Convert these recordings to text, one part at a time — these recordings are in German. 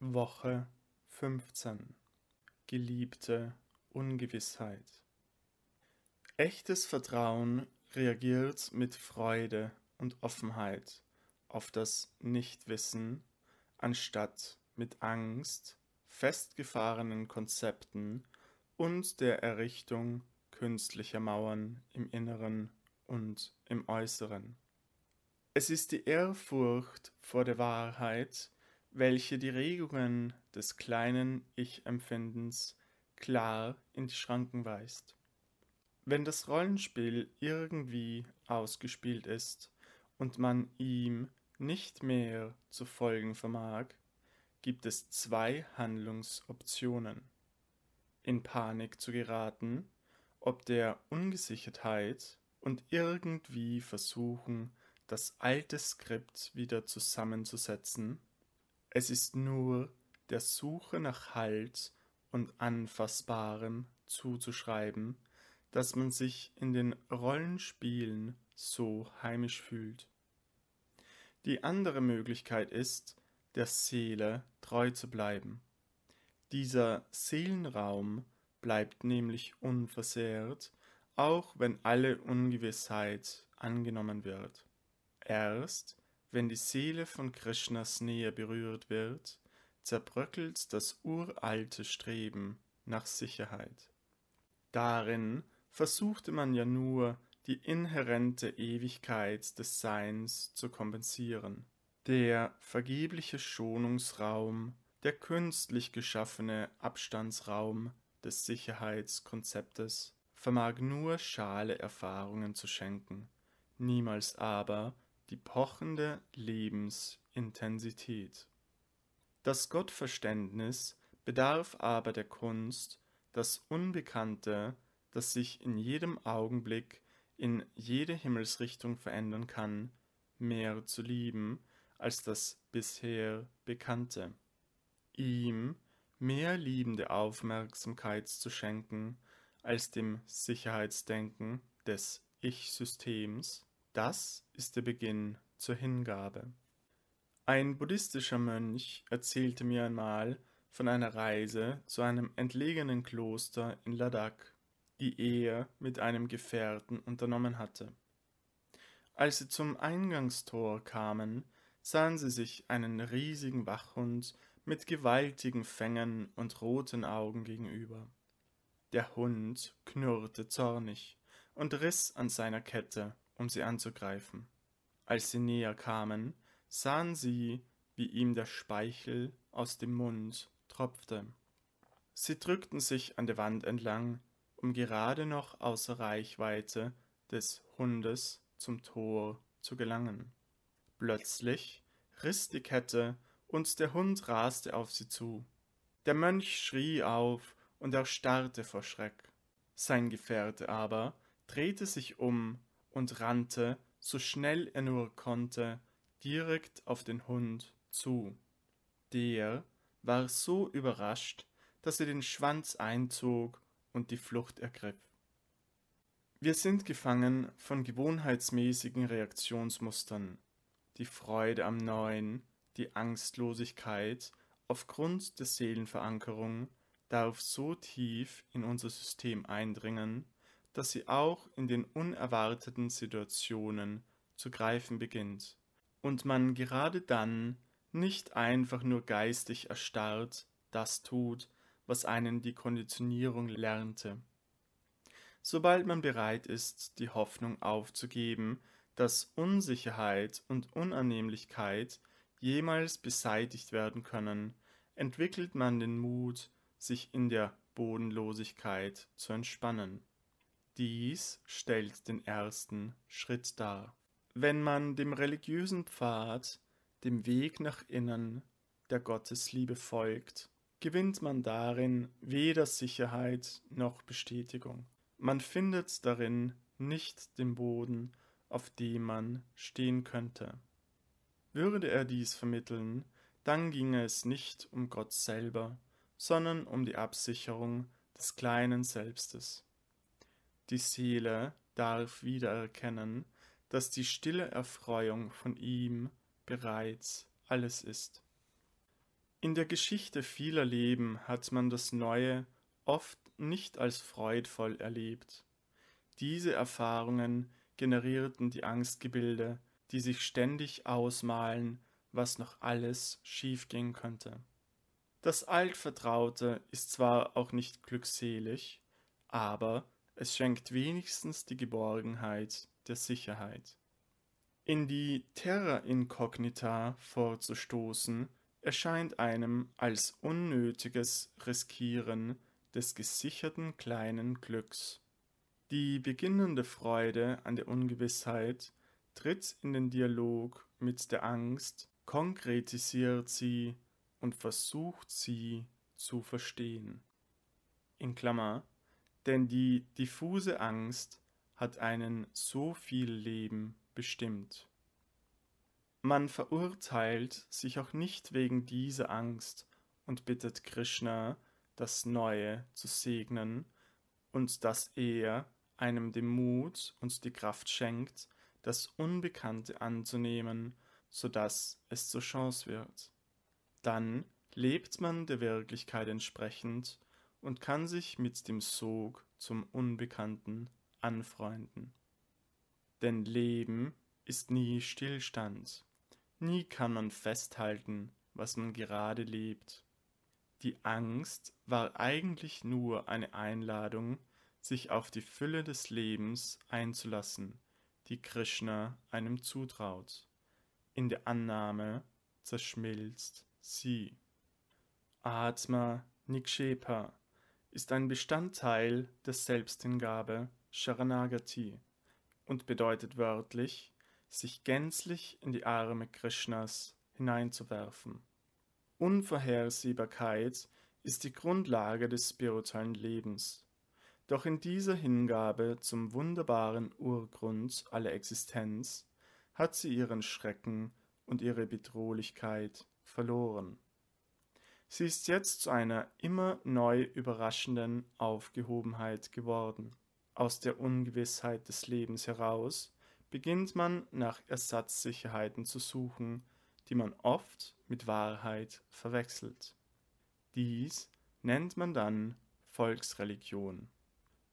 Woche 15 Geliebte Ungewissheit Echtes Vertrauen reagiert mit Freude und Offenheit auf das Nichtwissen, anstatt mit Angst, festgefahrenen Konzepten und der Errichtung künstlicher Mauern im Inneren und im Äußeren. Es ist die Ehrfurcht vor der Wahrheit, welche die Regungen des kleinen Ich-Empfindens klar in die Schranken weist. Wenn das Rollenspiel irgendwie ausgespielt ist und man ihm nicht mehr zu folgen vermag, gibt es zwei Handlungsoptionen. In Panik zu geraten, ob der Ungesichertheit und irgendwie versuchen, das alte Skript wieder zusammenzusetzen es ist nur der Suche nach Halt und Anfassbarem zuzuschreiben, dass man sich in den Rollenspielen so heimisch fühlt. Die andere Möglichkeit ist, der Seele treu zu bleiben. Dieser Seelenraum bleibt nämlich unversehrt, auch wenn alle Ungewissheit angenommen wird. Erst wenn die Seele von Krishnas Nähe berührt wird, zerbröckelt das uralte Streben nach Sicherheit. Darin versuchte man ja nur, die inhärente Ewigkeit des Seins zu kompensieren. Der vergebliche Schonungsraum, der künstlich geschaffene Abstandsraum des Sicherheitskonzeptes vermag nur schale Erfahrungen zu schenken, niemals aber die pochende Lebensintensität. Das Gottverständnis bedarf aber der Kunst, das Unbekannte, das sich in jedem Augenblick in jede Himmelsrichtung verändern kann, mehr zu lieben als das bisher Bekannte. Ihm mehr liebende Aufmerksamkeit zu schenken als dem Sicherheitsdenken des Ich-Systems, das ist der Beginn zur Hingabe. Ein buddhistischer Mönch erzählte mir einmal von einer Reise zu einem entlegenen Kloster in Ladakh, die er mit einem Gefährten unternommen hatte. Als sie zum Eingangstor kamen, sahen sie sich einen riesigen Wachhund mit gewaltigen Fängen und roten Augen gegenüber. Der Hund knurrte zornig und riss an seiner Kette, um sie anzugreifen. Als sie näher kamen, sahen sie, wie ihm der Speichel aus dem Mund tropfte. Sie drückten sich an der Wand entlang, um gerade noch außer Reichweite des Hundes zum Tor zu gelangen. Plötzlich riss die Kette und der Hund raste auf sie zu. Der Mönch schrie auf und erstarrte vor Schreck. Sein Gefährte aber drehte sich um und rannte, so schnell er nur konnte, direkt auf den Hund zu. Der war so überrascht, dass er den Schwanz einzog und die Flucht ergriff. Wir sind gefangen von gewohnheitsmäßigen Reaktionsmustern. Die Freude am Neuen, die Angstlosigkeit aufgrund der Seelenverankerung darf so tief in unser System eindringen, dass sie auch in den unerwarteten Situationen zu greifen beginnt und man gerade dann nicht einfach nur geistig erstarrt das tut, was einen die Konditionierung lernte. Sobald man bereit ist, die Hoffnung aufzugeben, dass Unsicherheit und Unannehmlichkeit jemals beseitigt werden können, entwickelt man den Mut, sich in der Bodenlosigkeit zu entspannen. Dies stellt den ersten Schritt dar. Wenn man dem religiösen Pfad, dem Weg nach innen, der Gottesliebe folgt, gewinnt man darin weder Sicherheit noch Bestätigung. Man findet darin nicht den Boden, auf dem man stehen könnte. Würde er dies vermitteln, dann ginge es nicht um Gott selber, sondern um die Absicherung des kleinen Selbstes. Die Seele darf wiedererkennen, dass die stille Erfreuung von ihm bereits alles ist. In der Geschichte vieler Leben hat man das Neue oft nicht als freudvoll erlebt. Diese Erfahrungen generierten die Angstgebilde, die sich ständig ausmalen, was noch alles schiefgehen könnte. Das Altvertraute ist zwar auch nicht glückselig, aber es schenkt wenigstens die Geborgenheit der Sicherheit. In die Terra Incognita vorzustoßen, erscheint einem als unnötiges Riskieren des gesicherten kleinen Glücks. Die beginnende Freude an der Ungewissheit tritt in den Dialog mit der Angst, konkretisiert sie und versucht sie zu verstehen. In Klammer denn die diffuse Angst hat einen so viel Leben bestimmt. Man verurteilt sich auch nicht wegen dieser Angst und bittet Krishna, das Neue zu segnen und dass er einem den Mut und die Kraft schenkt, das Unbekannte anzunehmen, sodass es zur Chance wird. Dann lebt man der Wirklichkeit entsprechend und kann sich mit dem Sog zum Unbekannten anfreunden. Denn Leben ist nie Stillstand. Nie kann man festhalten, was man gerade lebt. Die Angst war eigentlich nur eine Einladung, sich auf die Fülle des Lebens einzulassen, die Krishna einem zutraut. In der Annahme zerschmilzt sie. Atma Nikshepa ist ein Bestandteil der Selbsthingabe Sharanagati und bedeutet wörtlich, sich gänzlich in die Arme Krishnas hineinzuwerfen. Unvorhersehbarkeit ist die Grundlage des spirituellen Lebens. Doch in dieser Hingabe zum wunderbaren Urgrund aller Existenz hat sie ihren Schrecken und ihre Bedrohlichkeit verloren. Sie ist jetzt zu einer immer neu überraschenden Aufgehobenheit geworden. Aus der Ungewissheit des Lebens heraus beginnt man nach Ersatzsicherheiten zu suchen, die man oft mit Wahrheit verwechselt. Dies nennt man dann Volksreligion.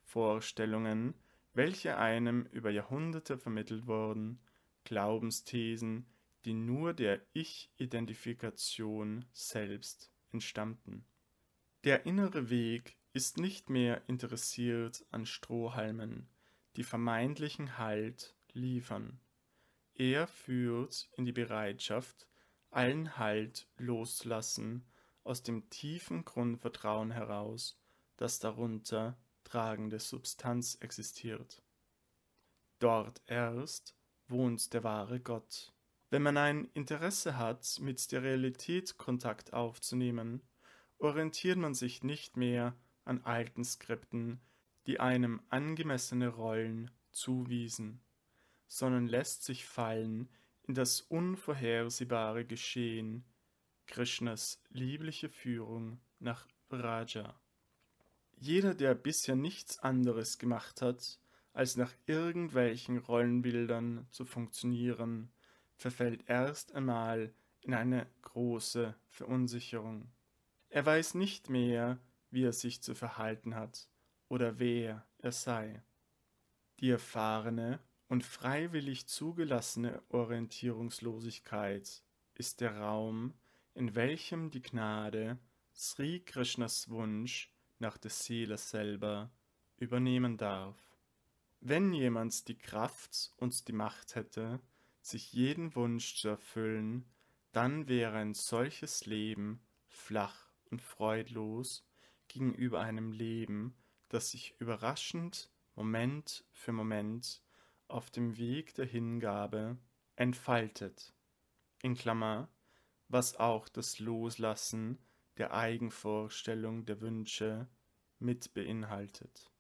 Vorstellungen, welche einem über Jahrhunderte vermittelt wurden, Glaubensthesen, die nur der Ich-Identifikation selbst entstammten. Der innere Weg ist nicht mehr interessiert an Strohhalmen, die vermeintlichen Halt liefern. Er führt in die Bereitschaft, allen Halt loszulassen, aus dem tiefen Grundvertrauen heraus, dass darunter tragende Substanz existiert. Dort erst wohnt der wahre Gott. Wenn man ein Interesse hat, mit der Realität Kontakt aufzunehmen, orientiert man sich nicht mehr an alten Skripten, die einem angemessene Rollen zuwiesen, sondern lässt sich fallen in das unvorhersehbare Geschehen, Krishnas liebliche Führung nach Raja. Jeder, der bisher nichts anderes gemacht hat, als nach irgendwelchen Rollenbildern zu funktionieren, verfällt erst einmal in eine große Verunsicherung. Er weiß nicht mehr, wie er sich zu verhalten hat oder wer er sei. Die erfahrene und freiwillig zugelassene Orientierungslosigkeit ist der Raum, in welchem die Gnade Sri Krishnas Wunsch nach der Seele selber übernehmen darf. Wenn jemand die Kraft und die Macht hätte, sich jeden Wunsch zu erfüllen, dann wäre ein solches Leben flach und freudlos gegenüber einem Leben, das sich überraschend Moment für Moment auf dem Weg der Hingabe entfaltet. In Klammer, was auch das Loslassen der Eigenvorstellung der Wünsche mit beinhaltet.